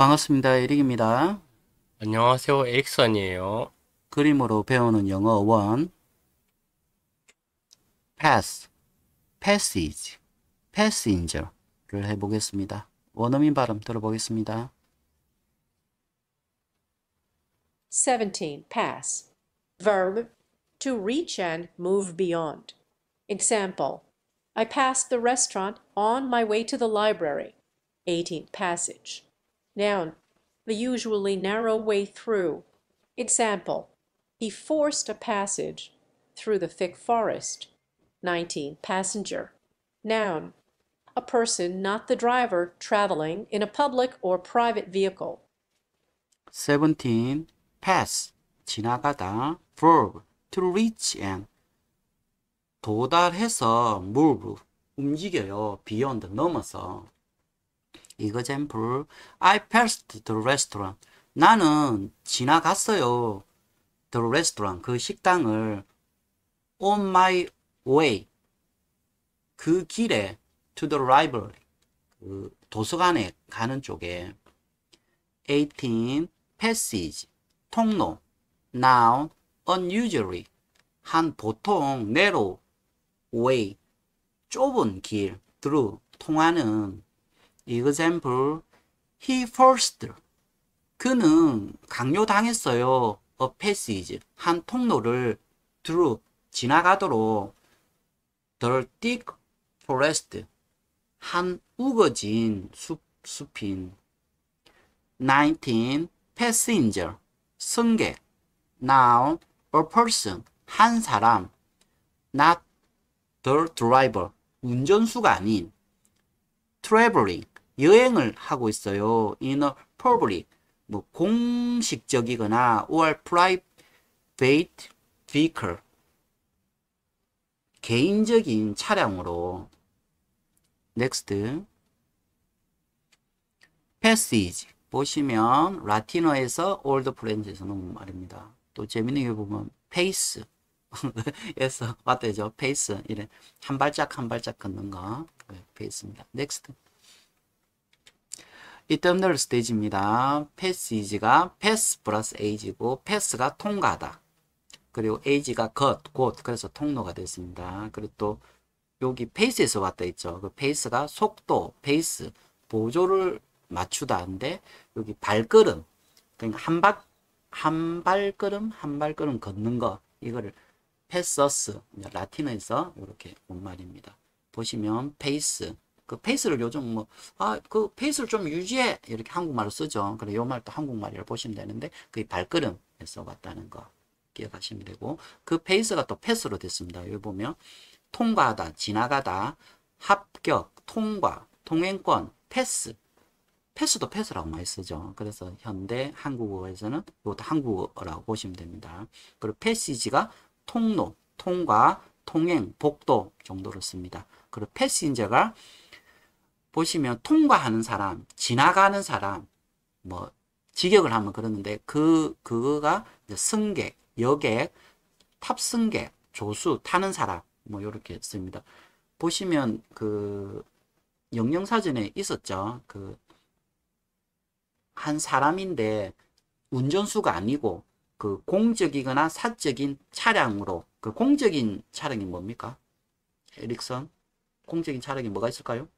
반갑습니다. 에릭입니다. 안녕하세요. 에릭선이에요. 그림으로 배우는 영어 1 pass, passage, passenger를 해보겠습니다. 원어민 발음 들어보겠습니다. 17. Pass. Verb. To reach and move beyond. Example. I passed the restaurant on my way to the library. 18. Passage. Noun. The usually narrow way through. Example, he forced a passage through the thick forest. 19. Passenger. Noun. A person, not the driver, traveling in a public or private vehicle. 17. Pass. 지나가다. verb. to reach and 도달해서 move. 움직여요. beyond 넘어서. Example, I passed the restaurant. 나는 지나갔어요. The restaurant, 그 식당을 on my way, 그 길에 to the library, 그 도서관에 가는 쪽에 18. passage, 통로 noun, unusually, 한 보통, narrow, way, 좁은 길, through, 통하는 Example, he forced. 그는 강요당했어요. A passage, 한 통로를 through, 지나가도록 the thick forest, 한 우거진 숲, 숲인 19. passenger, 승객 noun, a person, 한 사람 not the driver, 운전수가 아닌 traveling, 여행을 하고 있어요. in a public 뭐 공식적이거나 or private vehicle 개인적인 차량으로 next passage 보시면 라틴어에서 올드 프렌즈에서는 말입니다. 또 재밌는 게 보면 페이스 에서 왔대죠. 페이스 이래 한 발짝 한 발짝 걷는 거 페이스입니다. 네, 넥스트 이 더블 스테이지입니다. 패스 이지가 패스 플러스 에이지고 패스가 통과하다. 그리고 에이지가 겉, 곧 그래서 통로가 됐습니다. 그리고 또 여기 페이스에서 왔다 있죠. 그 페이스가 속도, 페이스, 보조를 맞추다는데 여기 발걸음, 그러니까 한 박, 한 발걸음, 한 발걸음 걷는 거 이거를 패서스, 라틴어에서 이렇게 온 말입니다. 보시면 페이스, 그 페이스를 요즘 뭐, 아, 그 페이스를 좀 유지해. 이렇게 한국말로 쓰죠. 그래, 요 말도 한국말이라고 보시면 되는데, 그게 발걸음에서 왔다는 거 기억하시면 되고, 그 페이스가 또 패스로 됐습니다. 여기 보면, 통과하다, 지나가다, 합격, 통과, 동행권, 패스. 패스도 패스라고 많이 쓰죠. 그래서 현대 한국어에서는 이것도 한국어라고 보시면 됩니다. 그리고 패시지가 통로, 통과, 통행, 복도 정도로 씁니다. 그리고 패신저가 보시면 통과하는 사람, 지나가는 사람, 뭐 직역을 하면 그러는데 그 그거가 승객, 여객, 탑승객, 조수, 타는 사람 뭐 이렇게 씁니다. 보시면 그 영영사전에 있었죠. 그 한 사람인데 운전수가 아니고 그 공적이거나 사적인 차량으로 그 공적인 차량이 뭡니까? 에릭슨 공적인 차량이 뭐가 있을까요?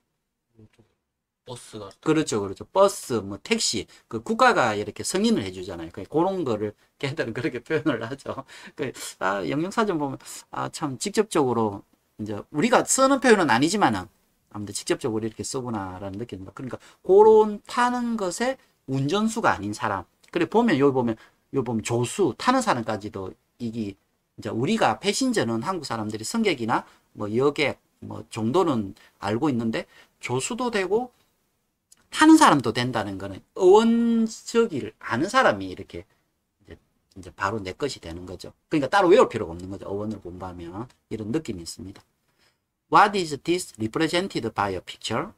버스가 그렇죠, 그렇죠. 버스, 뭐 택시, 그 국가가 이렇게 승인을 해주잖아요. 그 그런 거를 걔들은 그렇게 표현을 하죠. 그 아, 영영사전 보면 아 참 직접적으로 이제 우리가 쓰는 표현은 아니지만은 아무튼 직접적으로 이렇게 쓰구나라는 느낌입니다. 그러니까 고런 타는 것에 운전수가 아닌 사람. 그래 보면 여기 보면 여기 보면 조수 타는 사람까지도 이게 이제 우리가 패신저는 한국 사람들이 승객이나 뭐 여객 뭐 정도는 알고 있는데 교수도 되고 타는 사람도 된다는 거는 의원적일 아는 사람이 이렇게 이제, 이제 바로 내 것이 되는 거죠. 그러니까 따로 외울 필요가 없는 거죠. 의원을 공부하면 이런 느낌이 있습니다. What is this represented by a picture?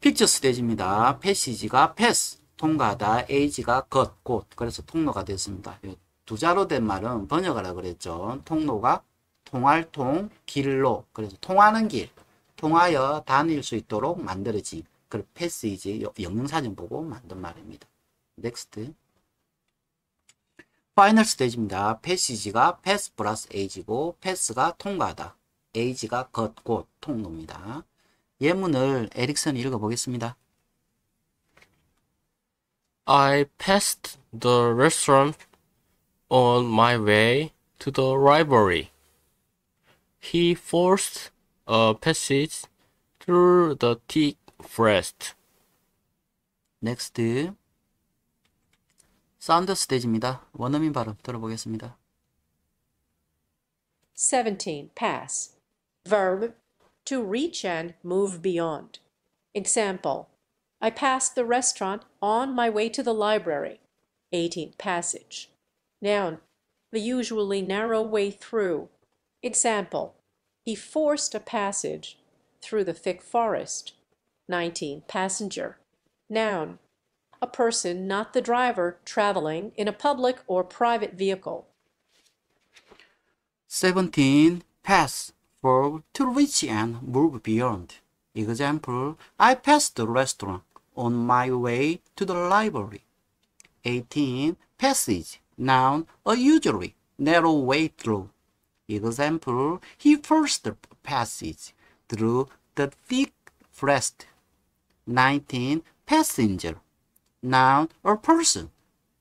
픽처 스테이지입니다. 패시지가 패스, 통과하다, 에이지가 것, 곳. 그래서 통로가 됐습니다. 두 자로 된 말은 번역하라 그랬죠. 통로가 통할 통, 길로. 그래서 통하는 길. 통하여 다닐 수 있도록 만들어진그 패시지 스 영문사전 보고 만든 말입니다. 넥스트. 파이널 스테이지입니다. 패시지가 패스 플러스 에이지고 패스가 통과하다. 에이지가 겉, 곧, 통로입니다. 예문을 에릭슨 읽어보겠습니다. I passed the restaurant on my way to the library. He forced a passage through the thick forest. Next. 사운드 스테이지입니다. 원어민 발음 들어보겠습니다. 17. Pass. Verb. To reach and move beyond. Example. I passed the restaurant on my way to the library. 18th passage. Noun. The usually narrow way through. Example. He forced a passage through the thick forest. 19. /Passenger/, noun, a person, not the driver, travelling in a public or private vehicle. 17. Pass, verb to reach and move beyond. Example, I passed the restaurant on my way to the library. 18. Passage, noun, a usually narrow way through. Example, he first passes through the thick forest. 19. Passenger. Noun or person,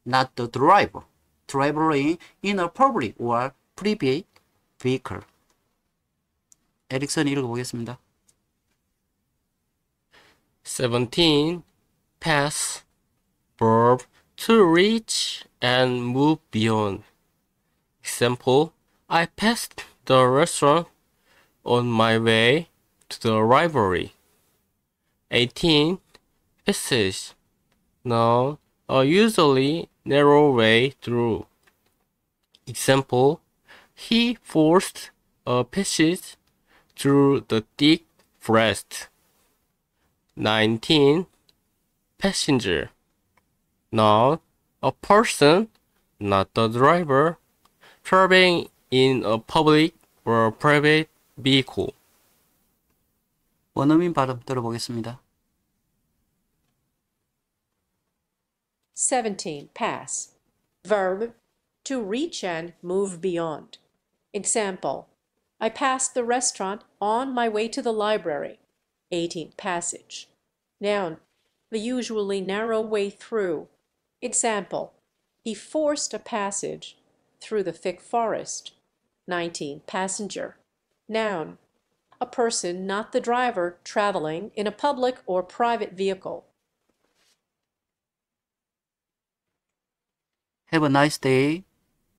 not the driver. Traveling in a public or private vehicle. 에릭슨 읽어보겠습니다. 17. Pass verb to reach and move beyond. Example I passed the restaurant on my way to the library. 18. Passage. Now, a usually narrow way through. Example, he forced a passage through the thick forest. 19. Passenger. Now, a person, not the driver, traveling in a public or private vehicle. 원어민 발음 들어보겠습니다. 17. Pass. Verb, to reach and move beyond. Example, I passed the restaurant on my way to the library. 18th passage. Noun, the usually narrow way through. Example, he forced a passage through the thick forest. 19. Passenger. Noun. A person, not the driver, travelling in a public or private vehicle. Have a nice day.